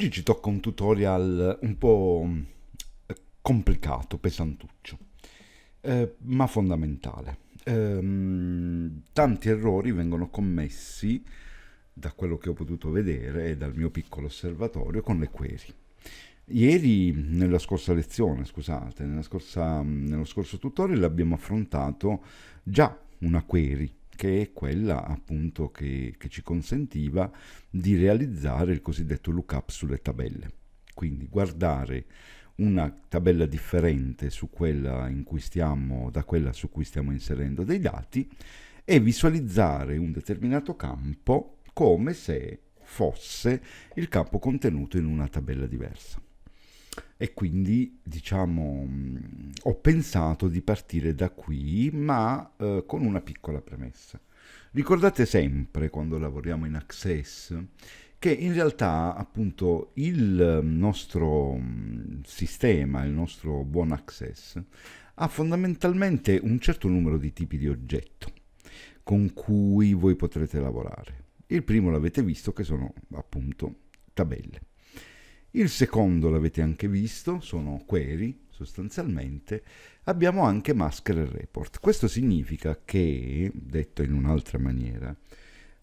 Oggi ci tocca un tutorial un po' mm, complicato, pesantuccio, eh, ma fondamentale. Ehm, tanti errori vengono commessi, da quello che ho potuto vedere e dal mio piccolo osservatorio, con le query. Ieri, nella scorsa lezione, scusate, nella scorsa, mm, nello scorso tutorial abbiamo affrontato già una query che è quella appunto che, che ci consentiva di realizzare il cosiddetto lookup sulle tabelle. Quindi guardare una tabella differente quella stiamo, da quella su cui stiamo inserendo dei dati e visualizzare un determinato campo come se fosse il campo contenuto in una tabella diversa e quindi diciamo mm, ho pensato di partire da qui ma eh, con una piccola premessa. Ricordate sempre quando lavoriamo in Access che in realtà appunto il mm, nostro mm, sistema, il nostro buon access, ha fondamentalmente un certo numero di tipi di oggetto con cui voi potrete lavorare. Il primo l'avete visto che sono appunto tabelle. Il secondo l'avete anche visto, sono query sostanzialmente. Abbiamo anche maschere report. Questo significa che, detto in un'altra maniera,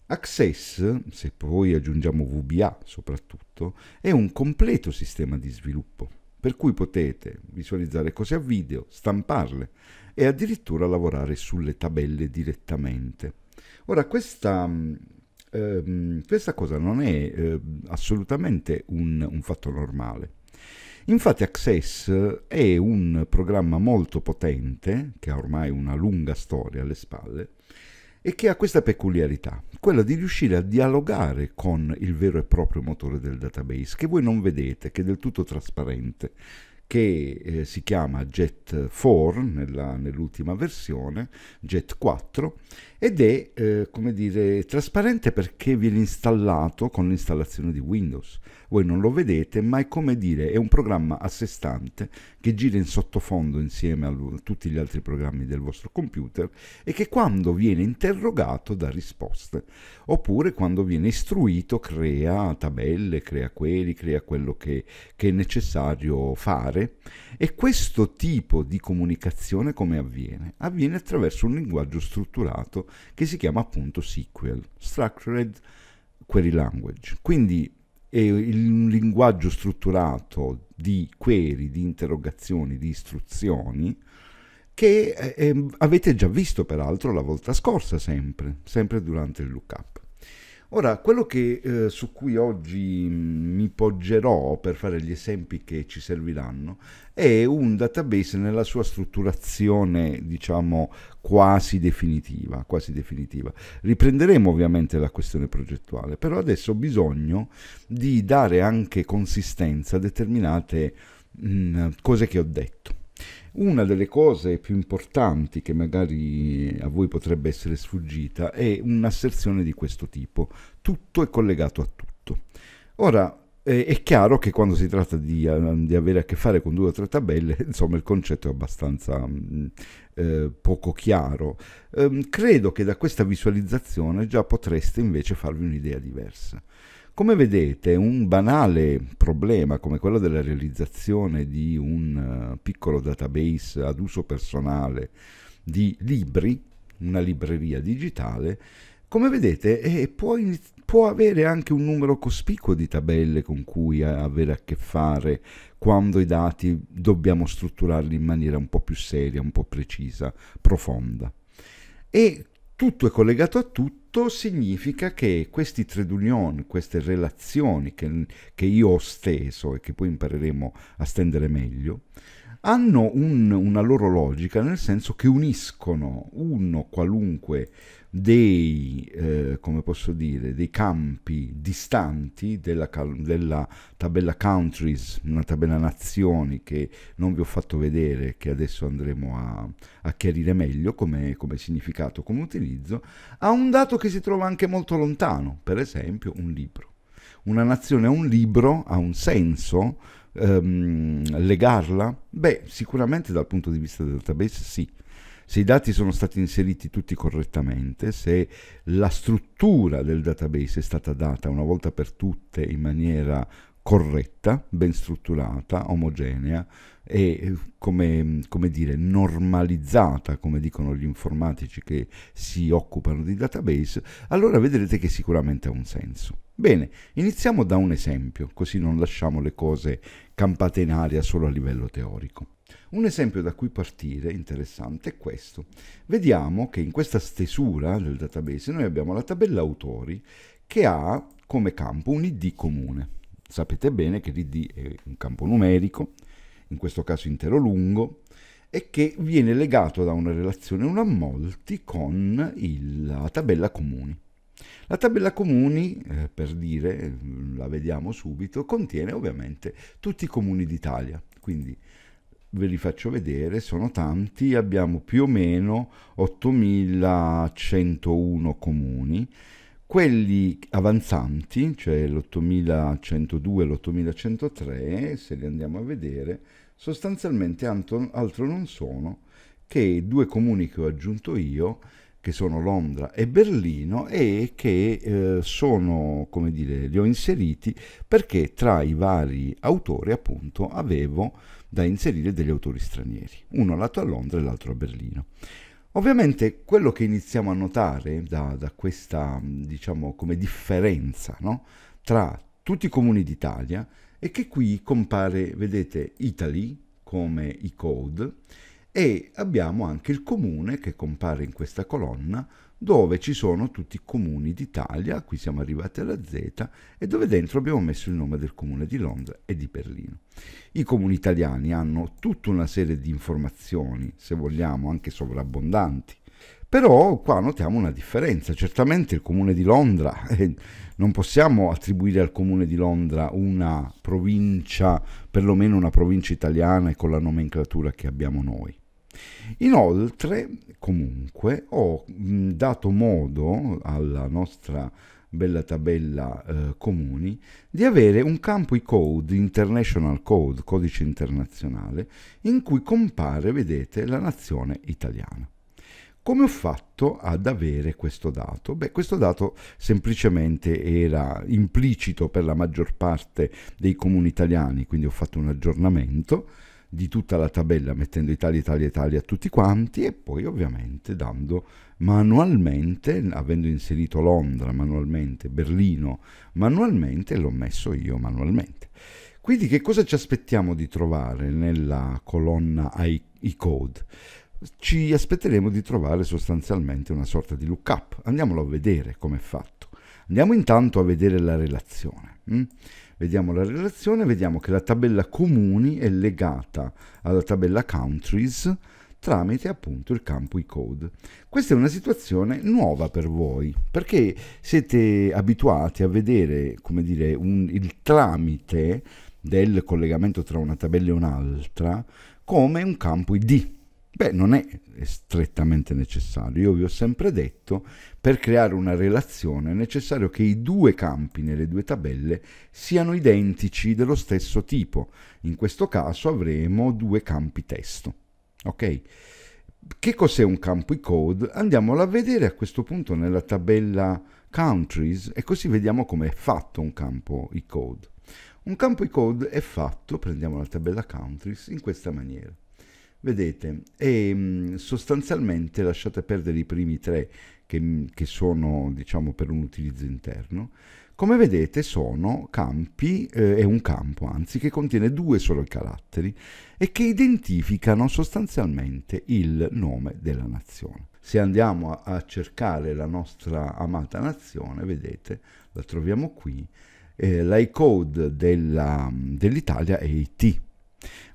Access, se poi aggiungiamo VBA soprattutto, è un completo sistema di sviluppo, per cui potete visualizzare cose a video, stamparle e addirittura lavorare sulle tabelle direttamente. Ora, questa eh, questa cosa non è eh, assolutamente un, un fatto normale. Infatti Access è un programma molto potente, che ha ormai una lunga storia alle spalle, e che ha questa peculiarità, quella di riuscire a dialogare con il vero e proprio motore del database, che voi non vedete, che è del tutto trasparente, che eh, si chiama Jet 4 nell'ultima versione, Jet 4, ed è eh, come dire trasparente perché viene installato con l'installazione di Windows. Voi non lo vedete, ma è come dire è un programma a sé stante che gira in sottofondo insieme a tutti gli altri programmi del vostro computer e che quando viene interrogato dà risposte, oppure quando viene istruito crea tabelle, crea query, crea quello che, che è necessario fare e questo tipo di comunicazione come avviene? Avviene attraverso un linguaggio strutturato che si chiama appunto SQL, Structured Query Language. Quindi è un linguaggio strutturato di query, di interrogazioni, di istruzioni che eh, ehm, avete già visto peraltro la volta scorsa sempre, sempre durante il lookup. Ora, quello che, eh, su cui oggi mm, mi poggerò per fare gli esempi che ci serviranno è un database nella sua strutturazione, diciamo, quasi definitiva, quasi definitiva. Riprenderemo ovviamente la questione progettuale, però adesso ho bisogno di dare anche consistenza a determinate mh, mm, cose che ho detto. Una delle cose più importanti che magari a voi potrebbe essere sfuggita è un'asserzione di questo tipo. Tutto è collegato a tutto. Ora, è chiaro che quando si tratta di, ehm, di, avere a che fare con due o tre tabelle, insomma, il concetto è abbastanza eh, poco chiaro. Eh, credo che da questa visualizzazione già potreste invece farvi un'idea diversa. Come vedete, un banale problema come quello della realizzazione di un eh, piccolo database ad uso personale di libri, una libreria digitale, come vedete eh, può, può, avere anche un numero cospicuo di tabelle con cui avere a che fare quando i dati dobbiamo strutturarli in maniera un po' più seria, un po' precisa, profonda. E tutto è collegato a tutto tutto significa che questi trade union, queste relazioni che, che io ho steso e che poi impareremo a stendere meglio, hanno un, una loro logica nel senso che uniscono uno qualunque dei, eh, come posso dire, dei campi distanti della, della, tabella countries, una tabella nazioni che non vi ho fatto vedere, che adesso andremo a, a chiarire meglio come, come significato, come utilizzo, a un dato che si trova anche molto lontano, per esempio un libro. Una nazione ha un libro, ha un senso, ehm, legarla? Beh, sicuramente dal punto di vista del database sì se i dati sono stati inseriti tutti correttamente, se la struttura del database è stata data una volta per tutte in maniera corretta, ben strutturata, omogenea e eh, come, come, dire, normalizzata, come dicono gli informatici che si occupano di database, allora vedrete che sicuramente ha un senso. Bene, iniziamo da un esempio, così non lasciamo le cose campate in aria solo a livello teorico. Un esempio da cui partire interessante è questo. Vediamo che in questa stesura del database noi abbiamo la tabella autori che ha come campo un ID comune. Sapete bene che l'ID è un campo numerico, in questo caso intero lungo, e che viene legato da una relazione una a molti con il, la tabella comuni. La tabella comuni, eh, per dire, eh, la vediamo subito, contiene ovviamente tutti i comuni d'Italia, quindi ve li faccio vedere, sono tanti, abbiamo più o meno 8101 comuni, quelli avanzanti, cioè l'8102 e l'8103, se li andiamo a vedere, sostanzialmente altro non sono che due comuni che ho aggiunto io, che sono Londra e Berlino, e che eh, sono, come dire, li ho inseriti perché tra i vari autori appunto avevo da inserire degli autori stranieri, uno lato a Londra e l'altro a Berlino. Ovviamente quello che iniziamo a notare da, da questa, diciamo, differenza no? tra tutti i comuni d'Italia è che qui compare, vedete, Italy come i code e abbiamo anche il comune che compare in questa colonna dove ci sono tutti i comuni d'Italia, qui siamo arrivati alla Z, e dove dentro abbiamo messo il nome del comune di Londra e di Berlino. I comuni italiani hanno tutta una serie di informazioni, se vogliamo, anche sovrabbondanti. Però qua notiamo una differenza, certamente il comune di Londra, eh, non possiamo attribuire al comune di Londra una provincia, perlomeno una provincia italiana e con la nomenclatura che abbiamo noi. Inoltre, comunque, ho dato modo alla nostra bella tabella eh, comuni, di avere un campo e-code, international code, codice internazionale, in cui compare, vedete, la nazione italiana. Come ho fatto ad avere questo dato? Beh, questo dato semplicemente era implicito per la maggior parte dei comuni italiani, quindi ho fatto un aggiornamento di tutta la tabella mettendo Italia, Italia, Italia tutti quanti e poi ovviamente dando manualmente, avendo inserito Londra manualmente, Berlino manualmente, l'ho messo io manualmente. Quindi che cosa ci aspettiamo di trovare nella colonna iCode? Ci aspetteremo di trovare sostanzialmente una sorta di lookup. Andiamolo a vedere come è fatto. Andiamo intanto a vedere la relazione. Mm? vediamo la relazione, vediamo che la tabella comuni è legata alla tabella countries tramite appunto il campo code. Questa è una situazione nuova per voi, perché siete abituati a vedere, come dire, un, il tramite del collegamento tra una tabella e un'altra come un campo ID, Beh, non è strettamente necessario. Io vi ho sempre detto, per creare una relazione è necessario che i due campi nelle due tabelle siano identici dello stesso tipo. In questo caso avremo due campi testo. Ok? Che cos'è un campo e-code? Andiamolo a vedere a questo punto nella tabella countries e così vediamo come è fatto un campo e-code. Un campo e-code è fatto, prendiamo la tabella countries, in questa maniera Vedete, e mm, sostanzialmente lasciate perdere i primi tre che, mm, che sono diciamo per un utilizzo interno. Come vedete sono campi, eh, è un campo anzi, che contiene due solo caratteri e che identificano sostanzialmente il nome della nazione. Se andiamo a, a cercare la nostra amata nazione, vedete, la troviamo qui, eh, l'high code mm, dell'Italia dell è IT,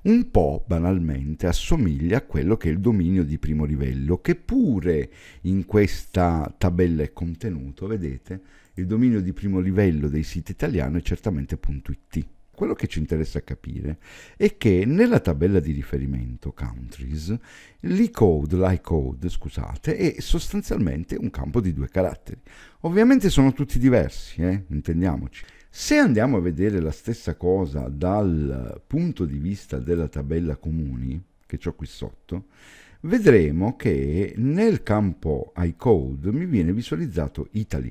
un po' banalmente assomiglia a quello che è il dominio di primo livello, che pure in questa tabella è contenuto, vedete, il dominio di primo livello dei siti italiano è certamente .it. Quello che ci interessa capire è che nella tabella di riferimento countries l'e-code, l'i-code, scusate, è sostanzialmente un campo di due caratteri. Ovviamente sono tutti diversi, eh? intendiamoci. Se andiamo a vedere la stessa cosa dal punto di vista della tabella comuni, che ho qui sotto, vedremo che nel campo iCode mi viene visualizzato Italy.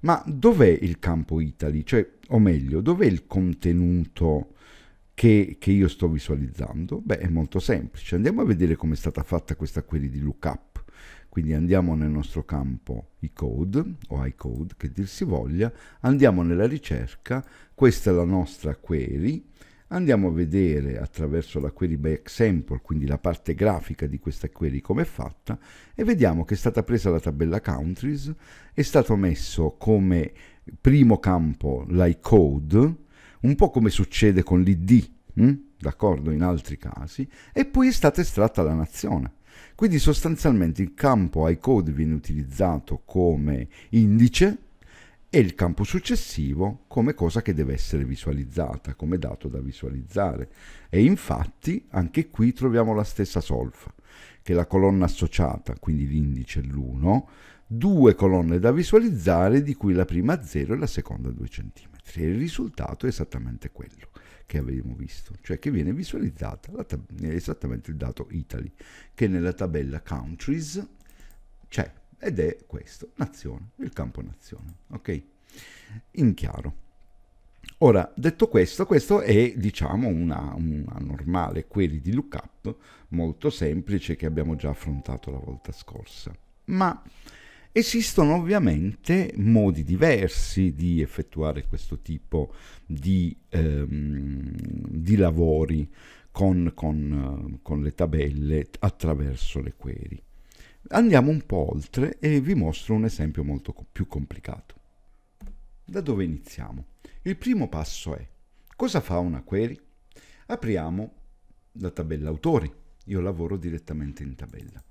Ma dov'è il campo Italy? Cioè, o meglio, dov'è il contenuto che, che, io sto visualizzando? Beh, è molto semplice. Andiamo a vedere come è stata fatta questa query di lookup. Quindi andiamo nel nostro campo iCode o iCode che dir si voglia, andiamo nella ricerca, questa è la nostra query, andiamo a vedere attraverso la query by example, quindi la parte grafica di questa query come è fatta, e vediamo che è stata presa la tabella countries, è stato messo come primo campo l'iCode, un po' come succede con l'ID, hm? d'accordo in altri casi, e poi è stata estratta la nazione. Quindi sostanzialmente il campo iCode viene utilizzato come indice e il campo successivo come cosa che deve essere visualizzata, come dato da visualizzare. E infatti anche qui troviamo la stessa solfa, che la colonna associata, quindi l'indice l'1, due colonne da visualizzare di cui la prima 0 e la seconda 2 cm parametri e il risultato è esattamente quello che avevamo visto, cioè che viene visualizzata esattamente il dato Italy, che nella tabella countries c'è ed è questo, nazione, il campo nazione, ok? In chiaro. Ora, detto questo, questo è diciamo una, una, normale query di lookup molto semplice che abbiamo già affrontato la volta scorsa. Ma Esistono ovviamente modi diversi di effettuare questo tipo di, ehm, di lavori con, con, eh, con le tabelle attraverso le query. Andiamo un po' oltre e vi mostro un esempio molto più complicato. Da dove iniziamo? Il primo passo è cosa fa una query? Apriamo la tabella autori. Io lavoro direttamente in tabella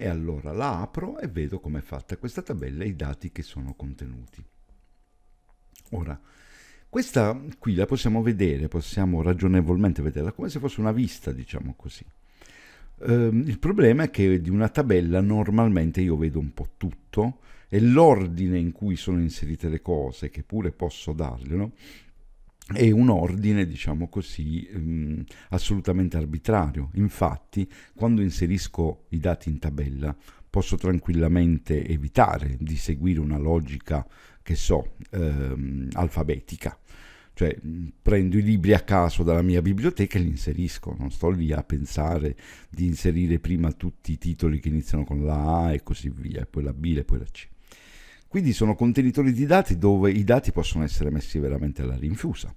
e allora la apro e vedo com'è fatta questa tabella e i dati che sono contenuti. Ora, questa qui la possiamo vedere, possiamo ragionevolmente vederla come se fosse una vista, diciamo così. Ehm, il problema è che di una tabella normalmente io vedo un po' tutto e l'ordine in cui sono inserite le cose, che pure posso darglielo, è un ordine, diciamo così, ehm, assolutamente arbitrario. Infatti, quando inserisco i dati in tabella, posso tranquillamente evitare di seguire una logica, che so, ehm, alfabetica. Cioè, mm, prendo i libri a caso dalla mia biblioteca e li inserisco, non sto lì a pensare di inserire prima tutti i titoli che iniziano con la A e così via, e poi la B e poi la C. Quindi sono contenitori di dati dove i dati possono essere messi veramente alla rinfusa.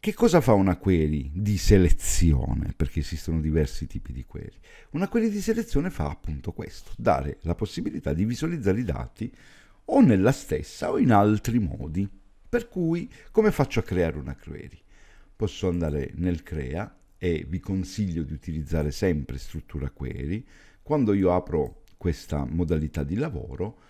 Che cosa fa una query di selezione? Perché esistono diversi tipi di query. Una query di selezione fa appunto questo, dare la possibilità di visualizzare i dati o nella stessa o in altri modi. Per cui come faccio a creare una query? Posso andare nel crea e vi consiglio di utilizzare sempre struttura query. Quando io apro questa modalità di lavoro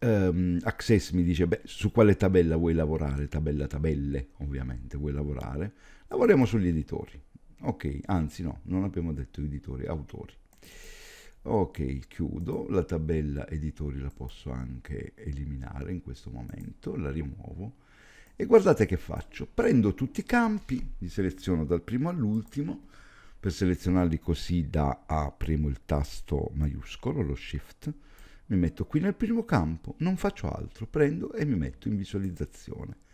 um, Access mi dice, beh, su quale tabella vuoi lavorare? Tabella tabelle, ovviamente, vuoi lavorare? Lavoriamo sugli editori. Ok, anzi no, non abbiamo detto editori, autori. Ok, chiudo, la tabella editori la posso anche eliminare in questo momento, la rimuovo. E guardate che faccio, prendo tutti i campi, li seleziono dal primo all'ultimo, per selezionarli così da A premo il tasto maiuscolo, lo shift, mi metto qui nel primo campo, non faccio altro, prendo e mi metto in visualizzazione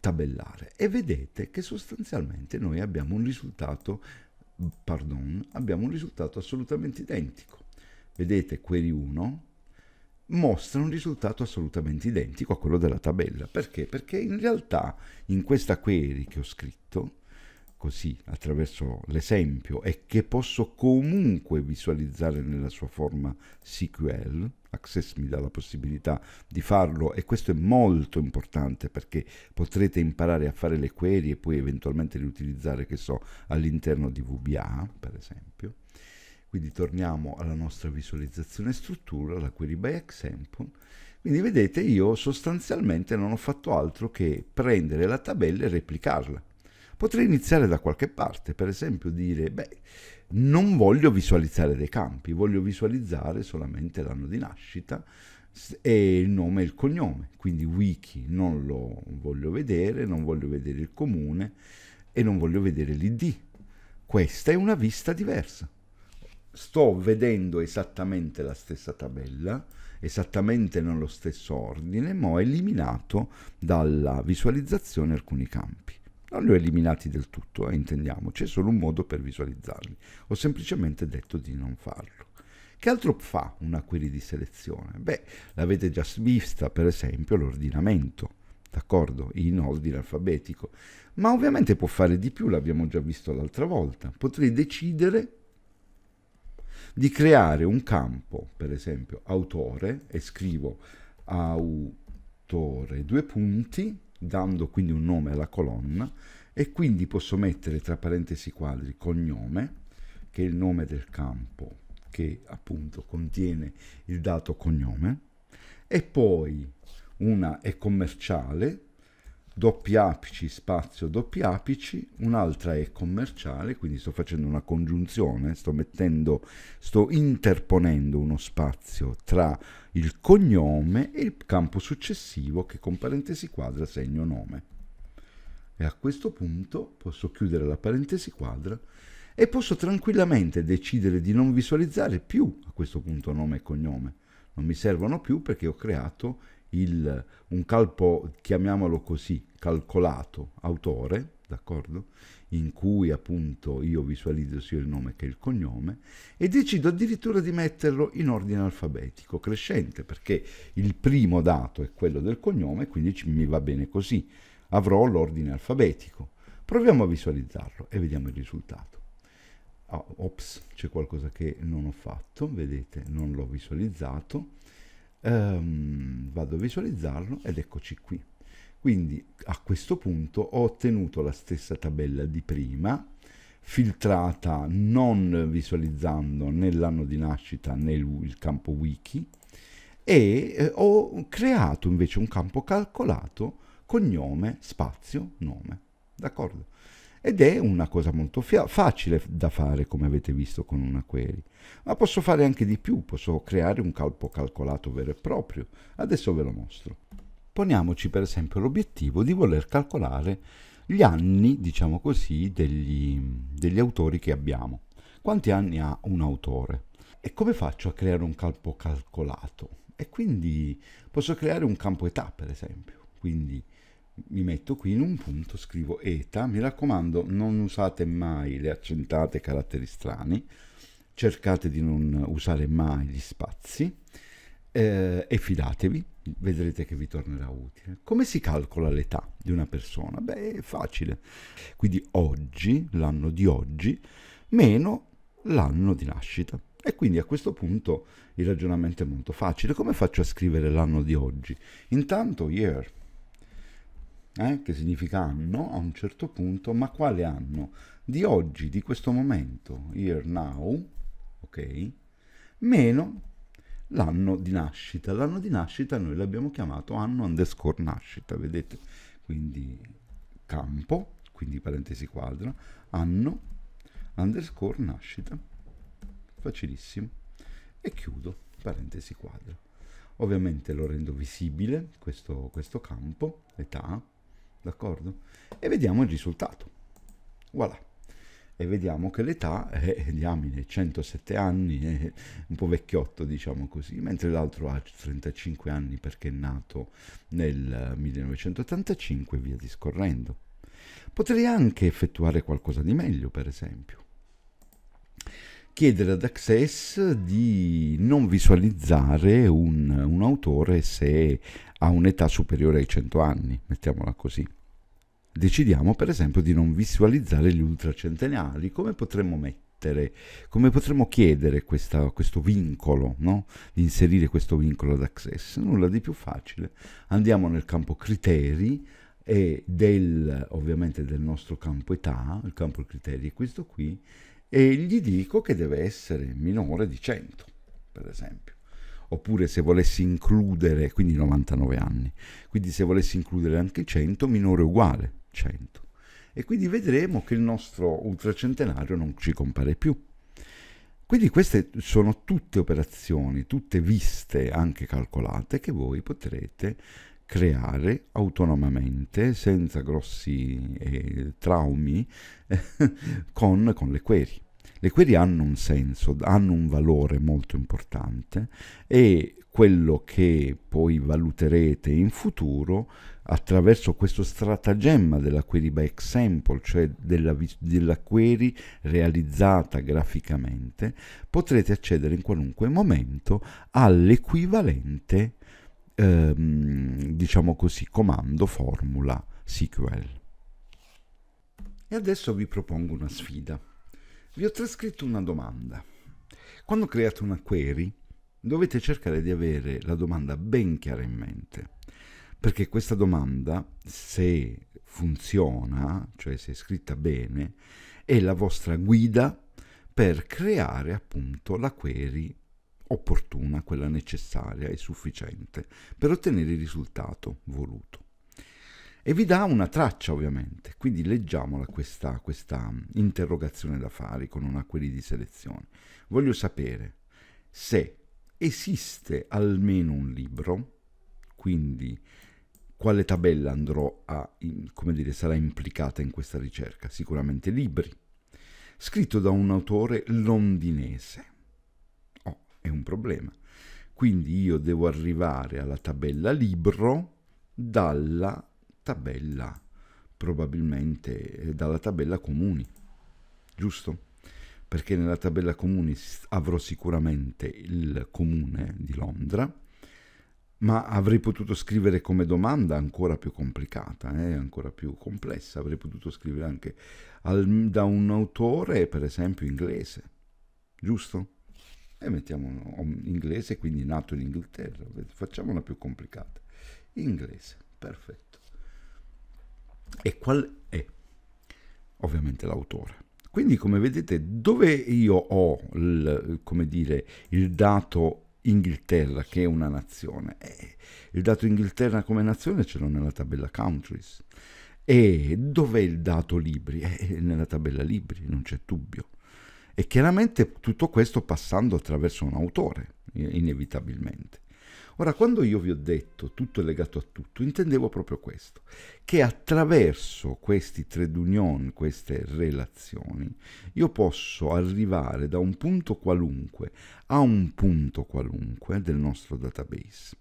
tabellare e vedete che sostanzialmente noi abbiamo un risultato, pardon, abbiamo un risultato assolutamente identico. Vedete query 1 mostra un risultato assolutamente identico a quello della tabella. Perché? Perché in realtà in questa query che ho scritto così attraverso l'esempio e che posso comunque visualizzare nella sua forma SQL. Access mi dà la possibilità di farlo e questo è molto importante perché potrete imparare a fare le query e poi eventualmente riutilizzare, che so, all'interno di VBA, per esempio. Quindi torniamo alla nostra visualizzazione struttura, la query by example. Quindi vedete io sostanzialmente non ho fatto altro che prendere la tabella e replicarla Potrei iniziare da qualche parte, per esempio dire, beh, non voglio visualizzare dei campi, voglio visualizzare solamente l'anno di nascita e il nome e il cognome, quindi wiki non lo voglio vedere, non voglio vedere il comune e non voglio vedere l'id. Questa è una vista diversa. Sto vedendo esattamente la stessa tabella, esattamente nello stesso ordine, ma ho eliminato dalla visualizzazione alcuni campi. Non li ho eliminati del tutto, eh, intendiamo, c'è solo un modo per visualizzarli. Ho semplicemente detto di non farlo. Che altro fa una query di selezione? Beh, l'avete già vista, per esempio, l'ordinamento d'accordo, in ordine alfabetico. Ma ovviamente può fare di più, l'abbiamo già visto l'altra volta. Potrei decidere di creare un campo, per esempio autore, e scrivo autore due punti, dando quindi un nome alla colonna e quindi posso mettere tra parentesi quadri cognome, che è il nome del campo che appunto contiene il dato cognome, e poi una è commerciale, doppi apici, spazio, doppi apici, un'altra è commerciale, quindi sto facendo una congiunzione, sto mettendo, sto interponendo uno spazio tra il cognome e il campo successivo che con parentesi quadra segno nome. E a questo punto posso chiudere la parentesi quadra e posso tranquillamente decidere di non visualizzare più a questo punto nome e cognome. Non mi servono più perché ho creato il, un calpo, chiamiamolo così, calcolato, autore, d'accordo? In cui appunto io visualizzo sia il nome che il cognome e decido addirittura di metterlo in ordine alfabetico crescente perché il primo dato è quello del cognome, quindi mi va bene così, avrò l'ordine alfabetico. Proviamo a visualizzarlo e vediamo il risultato. Ah, ops, c'è qualcosa che non ho fatto, vedete, non l'ho visualizzato. Um, vado a visualizzarlo ed eccoci qui. Quindi a questo punto ho ottenuto la stessa tabella di prima, filtrata non visualizzando né l'anno di nascita né il campo wiki, e eh, ho creato invece un campo calcolato cognome, spazio, nome. D'accordo? Ed è una cosa molto facile da fare, come avete visto con una query. Ma posso fare anche di più, posso creare un campo calcolato vero e proprio. Adesso ve lo mostro. Poniamoci per esempio l'obiettivo di voler calcolare gli anni, diciamo così, degli, degli autori che abbiamo. Quanti anni ha un autore? E come faccio a creare un campo calcolato? E quindi posso creare un campo età, per esempio. Quindi mi metto qui in un punto, scrivo età, mi raccomando non usate mai le accentate caratteri strani, cercate di non usare mai gli spazi eh, e fidatevi, vedrete che vi tornerà utile. Come si calcola l'età di una persona? Beh, è facile. Quindi oggi, l'anno di oggi, meno l'anno di nascita. E quindi a questo punto il ragionamento è molto facile. Come faccio a scrivere l'anno di oggi? Intanto year, eh, che significa anno a un certo punto, ma quale anno? Di oggi, di questo momento, year now, ok? Meno l'anno di nascita. L'anno di nascita noi l'abbiamo chiamato anno underscore nascita, vedete? Quindi campo, quindi parentesi quadra, anno underscore nascita. Facilissimo. E chiudo parentesi quadra. Ovviamente lo rendo visibile, questo, questo campo, età, d'accordo? E vediamo il risultato. Voilà e vediamo che l'età è diamine 107 anni, è un po' vecchiotto diciamo così, mentre l'altro ha 35 anni perché è nato nel 1985 e via discorrendo. Potrei anche effettuare qualcosa di meglio, per esempio. Chiedere ad Access di non visualizzare un, un autore se ha un'età superiore ai 100 anni, mettiamola così Decidiamo per esempio di non visualizzare gli ultracentenari, come potremmo mettere, come potremmo chiedere questa, questo vincolo, no? di inserire questo vincolo ad access? Nulla di più facile. Andiamo nel campo criteri, e del, ovviamente del nostro campo età, il campo criteri è questo qui, e gli dico che deve essere minore di 100, per esempio. Oppure se volessi includere, quindi 99 anni, quindi se volessi includere anche 100, minore o uguale, 100. E quindi vedremo che il nostro ultracentenario non ci compare più. Quindi queste sono tutte operazioni, tutte viste, anche calcolate, che voi potrete creare autonomamente, senza grossi eh, traumi, con, con le query. Le query hanno un senso, hanno un valore molto importante e quello che poi valuterete in futuro attraverso questo stratagemma della query by example, cioè della, della, query realizzata graficamente, potrete accedere in qualunque momento all'equivalente, ehm, diciamo così, comando formula SQL. E adesso vi propongo una sfida. Vi ho trascritto una domanda. Quando create una query, dovete cercare di avere la domanda ben chiara in mente perché questa domanda, se funziona, cioè se è scritta bene, è la vostra guida per creare appunto la query opportuna, quella necessaria e sufficiente per ottenere il risultato voluto. E vi dà una traccia ovviamente, quindi leggiamola questa, questa interrogazione da fare con una query di selezione. Voglio sapere se esiste almeno un libro, quindi quale tabella andrò a, come dire, sarà implicata in questa ricerca? Sicuramente libri, scritto da un autore londinese. Oh, è un problema. Quindi io devo arrivare alla tabella libro dalla tabella, probabilmente eh, dalla tabella comuni, giusto? Perché nella tabella comuni avrò sicuramente il comune di Londra, ma avrei potuto scrivere come domanda ancora più complicata, eh, ancora più complessa, avrei potuto scrivere anche al, da un autore, per esempio, inglese, giusto? E mettiamo inglese, quindi nato in Inghilterra, facciamola più complicata. Inglese, perfetto. E qual è? Ovviamente l'autore. Quindi come vedete dove io ho il, dire, il dato Inghilterra, che è una nazione. Eh, il dato Inghilterra come nazione ce l'ho nella tabella countries. E dov'è il dato libri? È eh, nella tabella libri, non c'è dubbio. E chiaramente tutto questo passando attraverso un autore, inevitabilmente. Ora, quando io vi ho detto tutto è legato a tutto, intendevo proprio questo, che attraverso questi trade union, queste relazioni, io posso arrivare da un punto qualunque a un punto qualunque del nostro database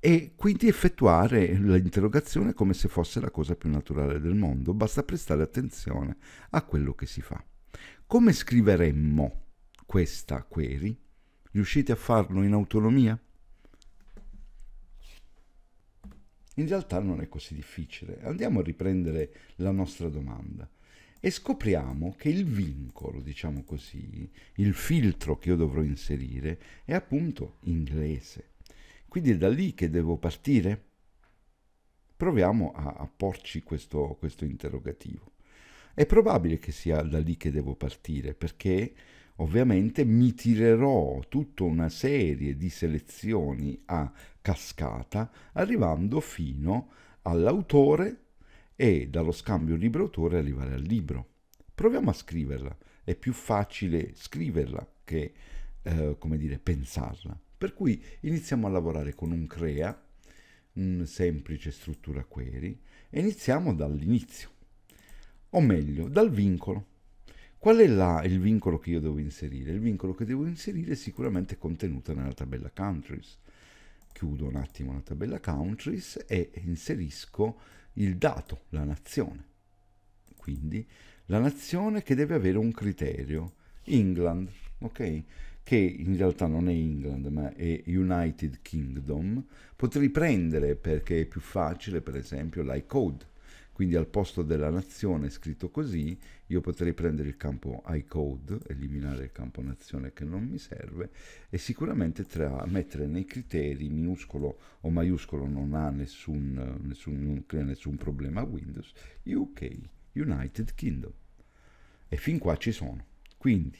e quindi effettuare l'interrogazione come se fosse la cosa più naturale del mondo, basta prestare attenzione a quello che si fa. Come scriveremmo questa query? Riuscite a farlo in autonomia? In realtà non è così difficile. Andiamo a riprendere la nostra domanda e scopriamo che il vincolo, diciamo così, il filtro che io dovrò inserire è appunto inglese. Quindi è da lì che devo partire? Proviamo a, a porci questo, questo interrogativo. È probabile che sia da lì che devo partire perché Ovviamente mi tirerò tutta una serie di selezioni a cascata arrivando fino all'autore e dallo scambio libro-autore arrivare al libro. Proviamo a scriverla, è più facile scriverla che eh, come dire, pensarla. Per cui iniziamo a lavorare con un CREA, un semplice struttura query, e iniziamo dall'inizio, o meglio, dal vincolo. Qual è là il vincolo che io devo inserire? Il vincolo che devo inserire è sicuramente contenuto nella tabella countries. Chiudo un attimo la tabella countries e inserisco il dato, la nazione. Quindi la nazione che deve avere un criterio, England, ok? Che in realtà non è England ma è United Kingdom. Potrei prendere perché è più facile per esempio l'iCode quindi al posto della nazione scritto così io potrei prendere il campo iCode, eliminare il campo nazione che non mi serve e sicuramente tra, mettere nei criteri minuscolo o maiuscolo non ha nessun, nessun, non crea nessun problema a Windows, UK, United Kingdom. E fin qua ci sono. Quindi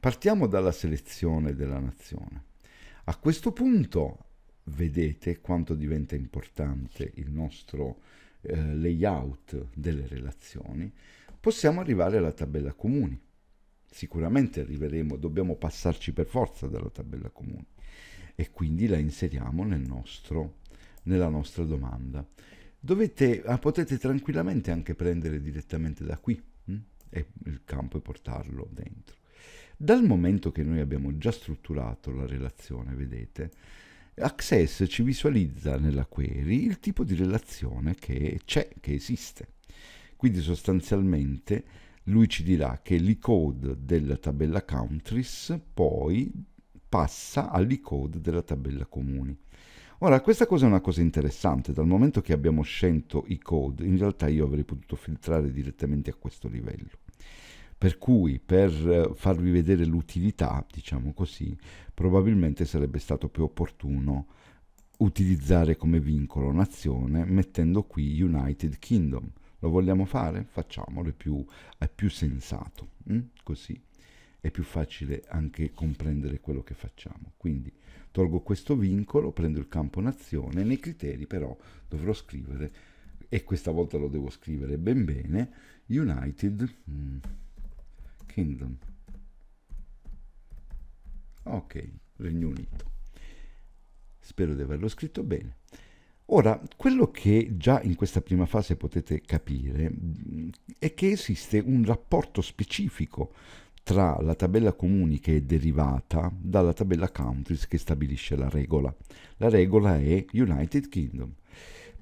partiamo dalla selezione della nazione. A questo punto vedete quanto diventa importante il nostro eh, layout delle relazioni possiamo arrivare alla tabella comuni. Sicuramente arriveremo, dobbiamo passarci per forza dalla tabella comune e quindi la inseriamo nel nostro, nella nostra domanda. Dovete, ah, potete tranquillamente anche prendere direttamente da qui hm? il campo e portarlo dentro. Dal momento che noi abbiamo già strutturato la relazione, vedete, Access ci visualizza nella query il tipo di relazione che c'è, che esiste. Quindi sostanzialmente lui ci dirà che l'icode della tabella countries poi passa all'icode della tabella comuni. Ora, questa cosa è una cosa interessante, dal momento che abbiamo scelto i code, in realtà io avrei potuto filtrare direttamente a questo livello. Per cui, per eh, farvi vedere l'utilità, diciamo così, probabilmente sarebbe stato più opportuno utilizzare come vincolo nazione mettendo qui United Kingdom lo vogliamo fare? Facciamolo, è più, è più sensato, hm? così è più facile anche comprendere quello che facciamo. Quindi tolgo questo vincolo, prendo il campo nazione, nei criteri però dovrò scrivere, e questa volta lo devo scrivere ben bene, United mm, Kingdom. Ok, Regno Unito. Spero di averlo scritto bene. Ora, quello che già in questa prima fase potete capire è che esiste un rapporto specifico tra la tabella comuni che è derivata dalla tabella countries che stabilisce la regola. La regola è United Kingdom.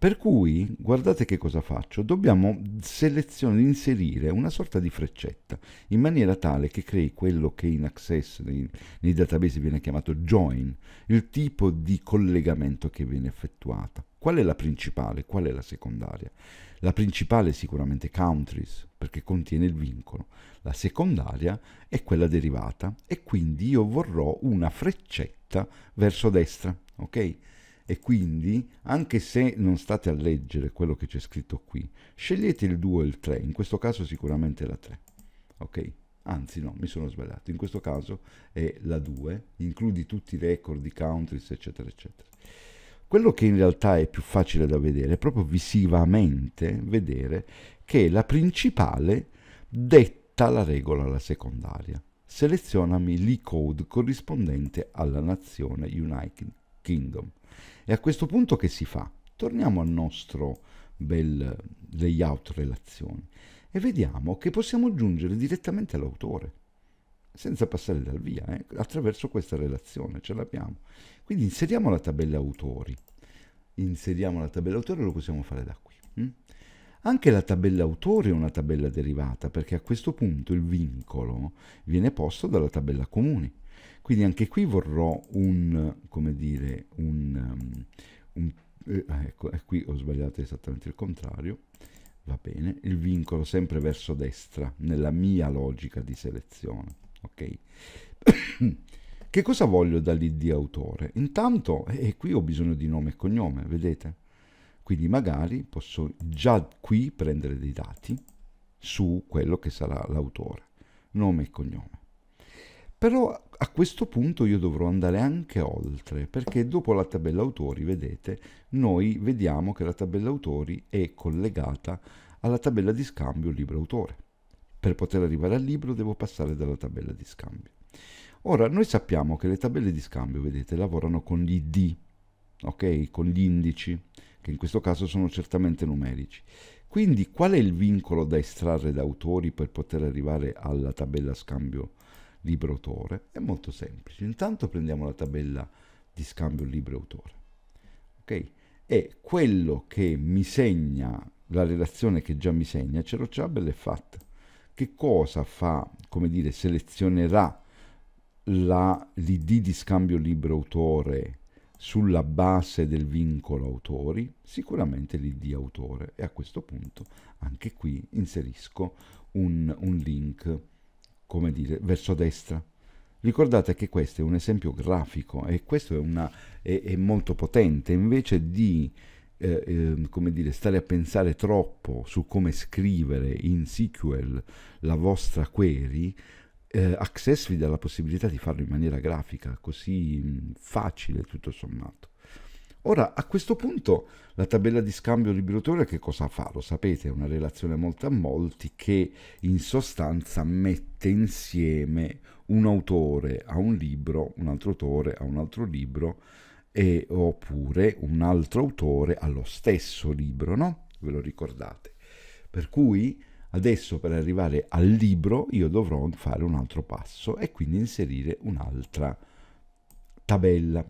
Per cui, guardate che cosa faccio, dobbiamo selezionare, inserire una sorta di freccetta in maniera tale che crei quello che in Access nei, nei database viene chiamato join, il tipo di collegamento che viene effettuato. Qual è la principale? Qual è la secondaria? La principale è sicuramente countries, perché contiene il vincolo. La secondaria è quella derivata e quindi io vorrò una freccetta verso destra, ok? E quindi, anche se non state a leggere quello che c'è scritto qui, scegliete il 2 o il 3, in questo caso sicuramente la 3. Ok? Anzi no, mi sono sbagliato, in questo caso è la 2, includi tutti i record, i countries, eccetera, eccetera. Quello che in realtà è più facile da vedere è proprio visivamente vedere che la principale detta la regola alla secondaria selezionami l'e-code corrispondente alla nazione United Kingdom. E a questo punto che si fa? Torniamo al nostro bel layout relazioni e vediamo che possiamo giungere direttamente all'autore, senza passare dal via, eh? attraverso questa relazione, ce l'abbiamo. Quindi inseriamo la tabella autori, inseriamo la tabella autori lo possiamo fare da qui. Hm? Anche la tabella autori è una tabella derivata perché a questo punto il vincolo viene posto dalla tabella comuni. Quindi anche qui vorrò un, come dire, un, um, un eh, ah, ecco, eh, qui ho sbagliato esattamente il contrario, va bene, il vincolo sempre verso destra, nella mia logica di selezione, ok? che cosa voglio dall'id autore? Intanto, e eh, eh, qui ho bisogno di nome e cognome, vedete? Quindi magari posso già qui prendere dei dati su quello che sarà l'autore, nome e cognome. Però a questo punto io dovrò andare anche oltre, perché dopo la tabella autori, vedete, noi vediamo che la tabella autori è collegata alla tabella di scambio libro-autore. Per poter arrivare al libro devo passare dalla tabella di scambio. Ora, noi sappiamo che le tabelle di scambio, vedete, lavorano con gli ID, ok? Con gli indici, che in questo caso sono certamente numerici. Quindi qual è il vincolo da estrarre da autori per poter arrivare alla tabella scambio libro autore è molto semplice. Intanto prendiamo la tabella di scambio libro autore. Ok? E quello che mi segna la relazione che già mi segna, ce Cero Ciabel è fatta. Che cosa fa, come dire, selezionerà l'ID di scambio libro autore sulla base del vincolo autori? Sicuramente l'ID autore e a questo punto anche qui inserisco un, un link come dire, verso destra. Ricordate che questo è un esempio grafico e questo è, una, è, è molto potente, invece di eh, eh, come dire, stare a pensare troppo su come scrivere in SQL la vostra query, eh, Access vi dà la possibilità di farlo in maniera grafica, così mm, facile tutto sommato. Ora, a questo punto, la tabella di scambio liberatore che cosa fa? Lo sapete, è una relazione molto a molti che in sostanza mette insieme un autore a un libro, un altro autore a un altro libro, e, oppure un altro autore allo stesso libro, no? Ve lo ricordate? Per cui adesso per arrivare al libro io dovrò fare un altro passo e quindi inserire un'altra tabella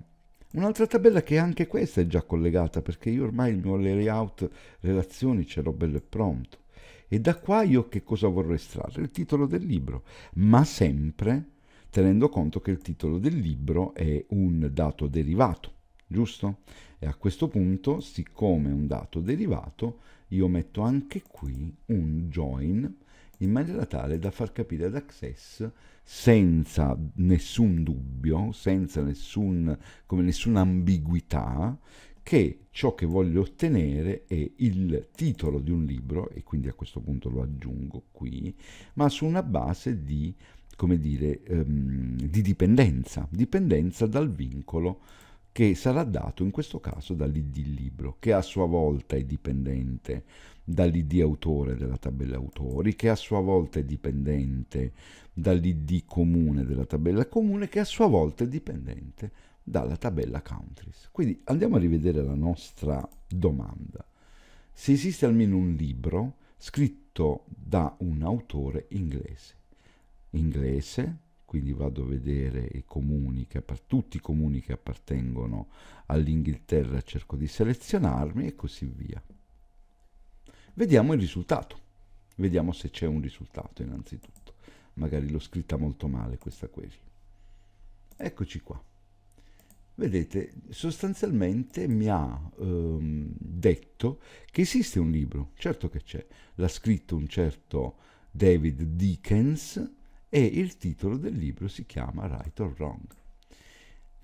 Un'altra tabella che anche questa è già collegata perché io ormai il mio layout relazioni ce l'ho bello e pronto. E da qua io che cosa vorrei estrarre? Il titolo del libro, ma sempre tenendo conto che il titolo del libro è un dato derivato, giusto? E a questo punto, siccome è un dato derivato, io metto anche qui un join in maniera tale da far capire ad Access senza nessun dubbio, senza nessun, nessuna ambiguità, che ciò che voglio ottenere è il titolo di un libro, e quindi a questo punto lo aggiungo qui, ma su una base di, dire, ehm, di dipendenza, dipendenza dal vincolo che sarà dato in questo caso dall'id libro, che a sua volta è dipendente dall'ID autore della tabella autori, che a sua volta è dipendente dall'ID comune della tabella comune, che a sua volta è dipendente dalla tabella countries. Quindi andiamo a rivedere la nostra domanda. Se esiste almeno un libro scritto da un autore inglese, inglese, quindi vado a vedere i comuni che, tutti i comuni che appartengono all'Inghilterra, cerco di selezionarmi e così via. Vediamo il risultato. Vediamo se c'è un risultato innanzitutto. Magari l'ho scritta molto male questa query. Eccoci qua. Vedete, sostanzialmente mi ha ehm, detto che esiste un libro, certo che c'è, l'ha scritto un certo David Dickens e il titolo del libro si chiama Right or Wrong.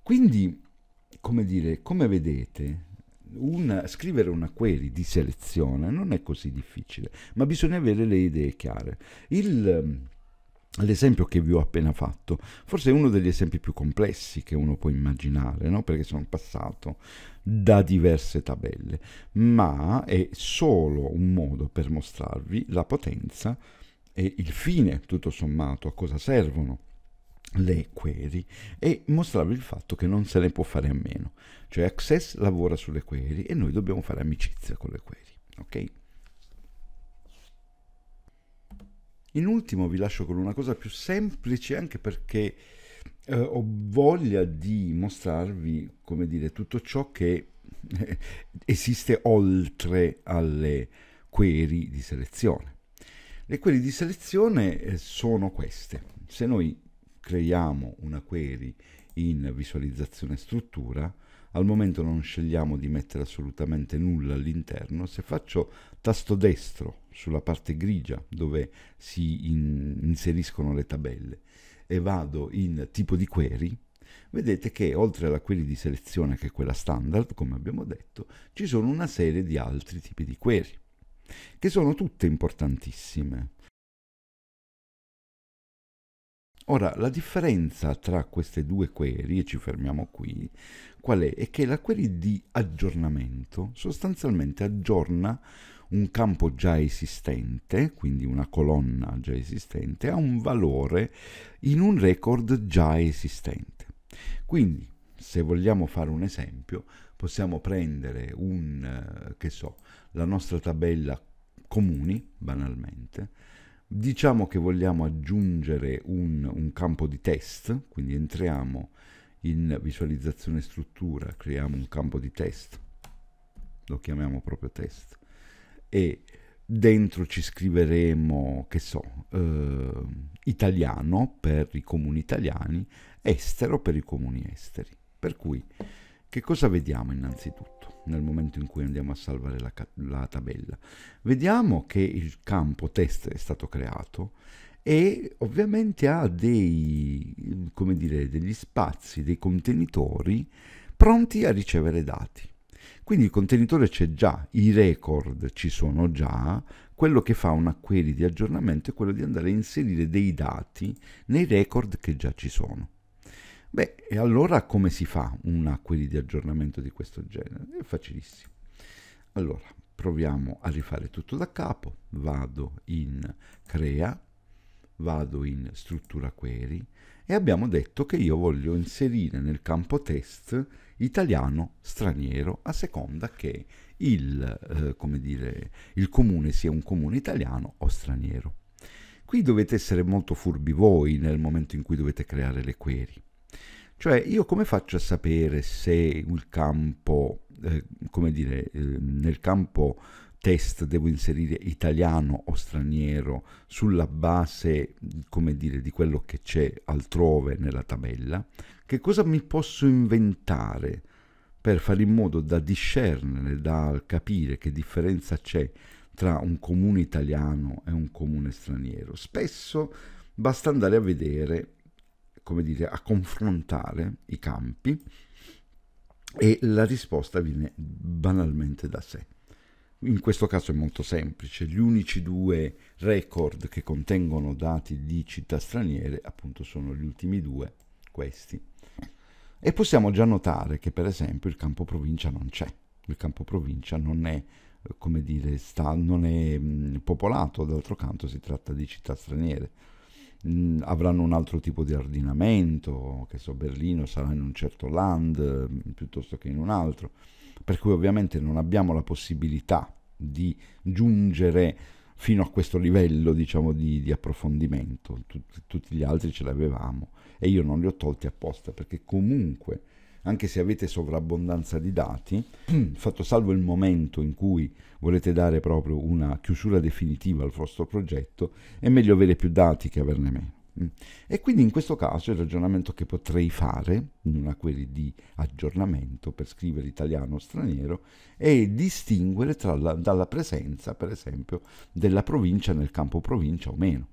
Quindi, come dire, come vedete, una, scrivere una query di selezione non è così difficile, ma bisogna avere le idee chiare. Il, ehm, L'esempio che vi ho appena fatto, forse è uno degli esempi più complessi che uno può immaginare, no? perché sono passato da diverse tabelle, ma è solo un modo per mostrarvi la potenza e il fine, tutto sommato, a cosa servono le query e mostrarvi il fatto che non se ne può fare a meno, cioè Access lavora sulle query e noi dobbiamo fare amicizia con le query, ok? In ultimo vi lascio con una cosa più semplice anche perché eh, ho voglia di mostrarvi, come dire, tutto ciò che eh, esiste oltre alle query di selezione. Le query di selezione eh, sono queste. Se noi creiamo una query in visualizzazione struttura, al momento non scegliamo di mettere assolutamente nulla all'interno, se faccio tasto destro sulla parte grigia dove si in inseriscono le tabelle e vado in tipo di query, vedete che oltre alla query di selezione che è quella standard, come abbiamo detto, ci sono una serie di altri tipi di query, che sono tutte importantissime Ora, la differenza tra queste due query, e ci fermiamo qui, qual è? È che la query di aggiornamento sostanzialmente aggiorna un campo già esistente, quindi una colonna già esistente, a un valore in un record già esistente. Quindi, se vogliamo fare un esempio, possiamo prendere un, eh, che so, la nostra tabella comuni, banalmente, diciamo che vogliamo aggiungere un, un, campo di test, quindi entriamo in visualizzazione struttura, creiamo un campo di test, lo chiamiamo proprio test, e dentro ci scriveremo, che so, eh, italiano per i comuni italiani, estero per i comuni esteri. Per cui che cosa vediamo innanzitutto nel momento in cui andiamo a salvare la, la tabella? Vediamo che il campo test è stato creato e ovviamente ha dei, come dire, degli spazi, dei contenitori pronti a ricevere dati. Quindi il contenitore c'è già, i record ci sono già, quello che fa una query di aggiornamento è quello di andare a inserire dei dati nei record che già ci sono. Beh, e allora come si fa una query di aggiornamento di questo genere? È facilissimo. Allora, proviamo a rifare tutto da capo. Vado in crea, vado in struttura query e abbiamo detto che io voglio inserire nel campo test italiano straniero a seconda che il, eh, dire, il comune sia un comune italiano o straniero. Qui dovete essere molto furbi voi nel momento in cui dovete creare le query cioè io come faccio a sapere se il campo, eh, come dire, eh, nel campo test devo inserire italiano o straniero sulla base, come dire, di quello che c'è altrove nella tabella? Che cosa mi posso inventare per fare in modo da discernere, da capire che differenza c'è tra un comune italiano e un comune straniero? Spesso basta andare a vedere come dire, a confrontare i campi e la risposta viene banalmente da sé. In questo caso è molto semplice, gli unici due record che contengono dati di città straniere appunto sono gli ultimi due, questi. E possiamo già notare che per esempio il campo provincia non c'è, il campo provincia non è, come dire, sta, non è popolato, d'altro canto si tratta di città straniere mh, avranno un altro tipo di ordinamento, che so, Berlino sarà in un certo land mh, piuttosto che in un altro, per cui ovviamente non abbiamo la possibilità di giungere fino a questo livello diciamo, di, di, approfondimento, Tut- tutti gli altri ce l'avevamo e io non li ho tolti apposta perché comunque anche se avete sovrabbondanza di dati, fatto salvo il momento in cui volete dare proprio una chiusura definitiva al vostro progetto, è meglio avere più dati che averne meno. Mm. E quindi in questo caso il ragionamento che potrei fare in una query di aggiornamento per scrivere italiano o straniero è distinguere la, dalla presenza, per esempio, della provincia nel campo provincia o meno.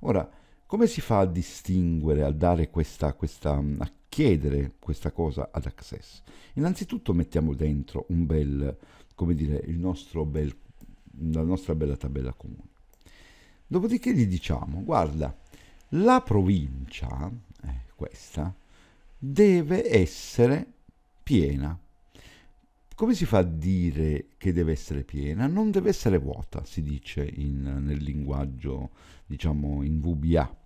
Ora, come si fa a distinguere, a dare questa, questa, a chiedere questa cosa ad Access? Innanzitutto mettiamo dentro un bel, come dire, il nostro bel, la nostra bella tabella comune. Dopodiché gli diciamo, guarda, la provincia, eh, questa, deve essere piena. Come si fa a dire che deve essere piena? Non deve essere vuota, si dice in, nel linguaggio, diciamo, in VBA.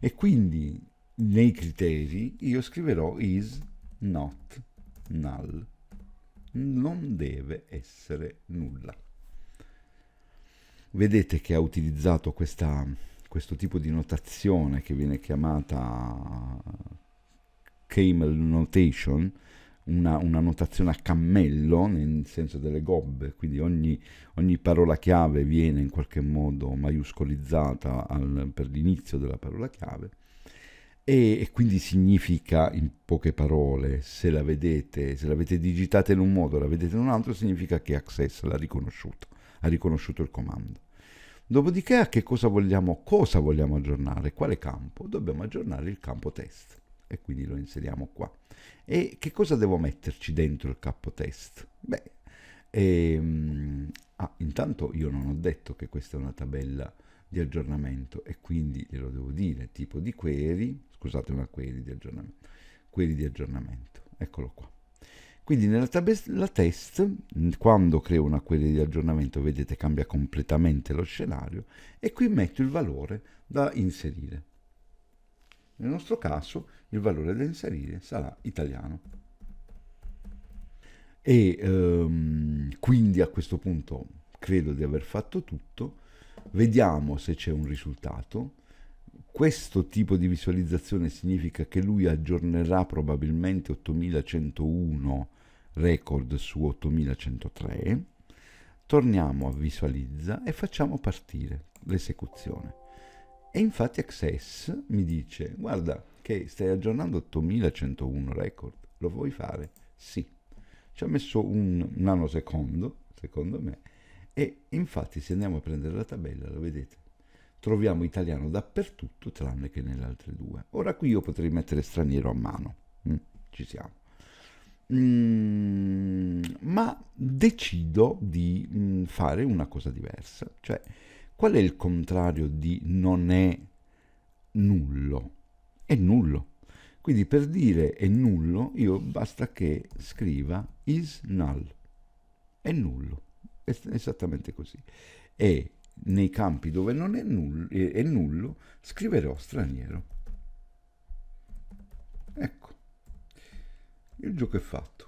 E quindi nei criteri io scriverò is not null. Non deve essere nulla. Vedete che ha utilizzato questa, questo tipo di notazione che viene chiamata camel notation, una, una, notazione a cammello nel senso delle gobbe, quindi ogni, ogni parola chiave viene in qualche modo maiuscolizzata al, per l'inizio della parola chiave e, e, quindi significa, in poche parole, se la vedete, se l'avete digitata in un modo e la vedete in un altro, significa che Access l'ha riconosciuto, ha riconosciuto il comando. Dopodiché a che cosa vogliamo, cosa vogliamo aggiornare, quale campo? Dobbiamo aggiornare il campo test e quindi lo inseriamo qua. E che cosa devo metterci dentro il campo test? Beh, ehm, ah, intanto io non ho detto che questa è una tabella di aggiornamento e quindi glielo devo dire, tipo di query, scusate una query di aggiornamento, query di aggiornamento, eccolo qua. Quindi nella tabella test, quando creo una query di aggiornamento, vedete cambia completamente lo scenario e qui metto il valore da inserire. Nel nostro caso il valore da inserire sarà italiano. E ehm, quindi a questo punto credo di aver fatto tutto. Vediamo se c'è un risultato questo tipo di visualizzazione significa che lui aggiornerà probabilmente 8101 record su 8103. Torniamo a visualizza e facciamo partire l'esecuzione. E infatti Access mi dice, guarda che stai aggiornando 8101 record, lo vuoi fare? Sì. Ci ha messo un nanosecondo, secondo me, e infatti se andiamo a prendere la tabella, lo vedete, troviamo italiano dappertutto tranne che nelle altre due. Ora qui io potrei mettere straniero a mano, mm, ci siamo. Mm, ma decido di mm, fare una cosa diversa, cioè qual è il contrario di non è nullo? È nullo. Quindi per dire è nullo io basta che scriva is null. È nullo, è esattamente così. È nei campi dove non è nullo, è nullo scriverò straniero. Ecco, il gioco è fatto.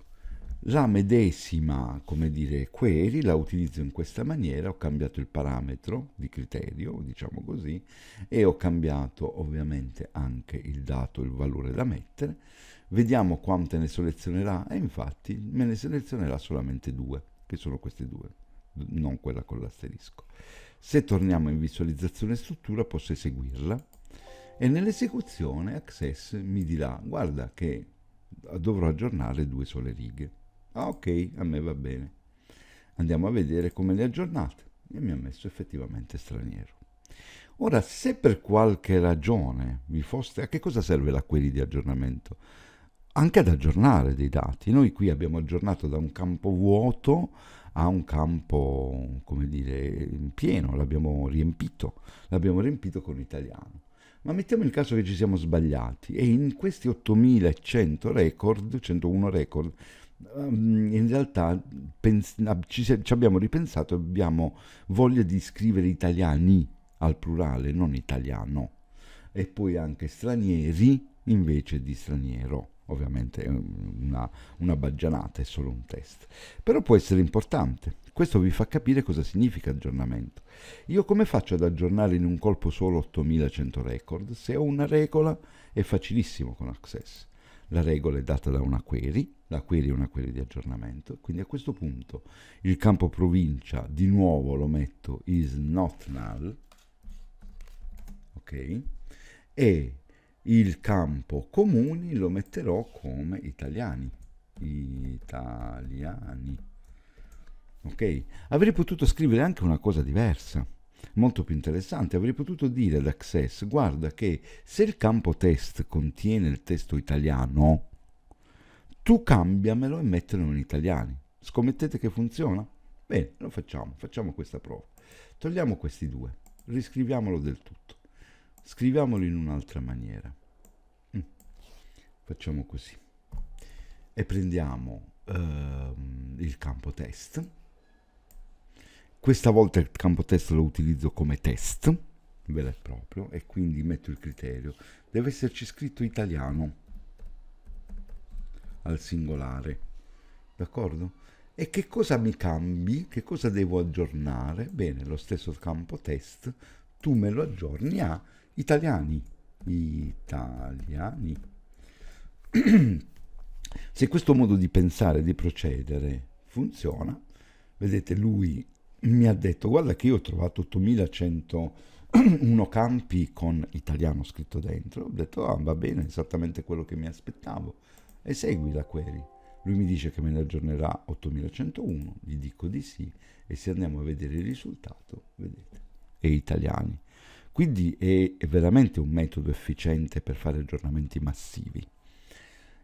La medesima, come dire, query la utilizzo in questa maniera, ho cambiato il parametro di criterio, diciamo così, e ho cambiato ovviamente anche il dato, il valore da mettere. Vediamo quante ne selezionerà e infatti me ne selezionerà solamente due, che sono queste due, non quella con l'asterisco. Se torniamo in visualizzazione struttura posso eseguirla e nell'esecuzione Access mi dirà guarda che dovrò aggiornare due sole righe. Ah ok, a me va bene. Andiamo a vedere come le aggiornate e mi ha messo effettivamente straniero. Ora, se per qualche ragione vi foste... A che cosa serve la query di aggiornamento? Anche ad aggiornare dei dati. Noi qui abbiamo aggiornato da un campo vuoto ha un campo, come dire, pieno, l'abbiamo riempito, l'abbiamo riempito con l'italiano. Ma mettiamo il caso che ci siamo sbagliati e in questi 8100 record, 101 record, ehm, in realtà pens- ci, se- ci, abbiamo ripensato e abbiamo voglia di scrivere italiani al plurale, non italiano, e poi anche stranieri invece di straniero ovviamente è eh, una, una baggianata, è solo un test, però può essere importante. Questo vi fa capire cosa significa aggiornamento. Io come faccio ad aggiornare in un colpo solo 8100 record? Se ho una regola è facilissimo con Access. La regola è data da una query, la query è una query di aggiornamento, quindi a questo punto il campo provincia di nuovo lo metto is not null, ok? E il campo comuni lo metterò come italiani italiani ok avrei potuto scrivere anche una cosa diversa molto più interessante avrei potuto dire ad access guarda che se il campo test contiene il testo italiano tu cambiamelo e mettelo in italiani scommettete che funziona bene lo facciamo facciamo questa prova togliamo questi due riscriviamolo del tutto Scriviamolo in un'altra maniera. Mm. Facciamo così. E prendiamo ehm, il campo test. Questa volta il campo test lo utilizzo come test, vero e proprio, e quindi metto il criterio. Deve esserci scritto italiano al singolare. D'accordo? E che cosa mi cambi? Che cosa devo aggiornare? Bene, lo stesso campo test, tu me lo aggiorni a italiani. Italiani. Se questo modo di pensare, di procedere funziona, vedete, lui mi ha detto, guarda che io ho trovato 8101 campi con italiano scritto dentro, ho detto, ah, va bene, esattamente quello che mi aspettavo, e segui la query. Lui mi dice che me ne aggiornerà 8101, gli dico di sì, e se andiamo a vedere il risultato, vedete, è italiani. Quindi è, veramente un metodo efficiente per fare aggiornamenti massivi.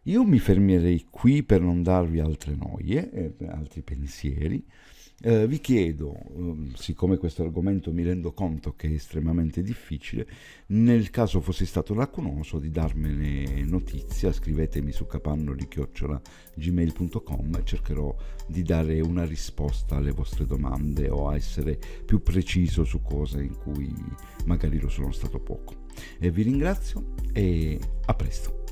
Io mi fermerei qui per non darvi altre noie, eh, altri pensieri. Eh, vi chiedo, ehm, siccome questo argomento mi rendo conto che è estremamente difficile, nel caso fosse stato lacunoso di darmene notizia, scrivetemi su capannolichiocciola.gmail.com e cercherò di dare una risposta alle vostre domande o a essere più preciso su cose in cui magari lo sono stato poco. E vi ringrazio e a presto.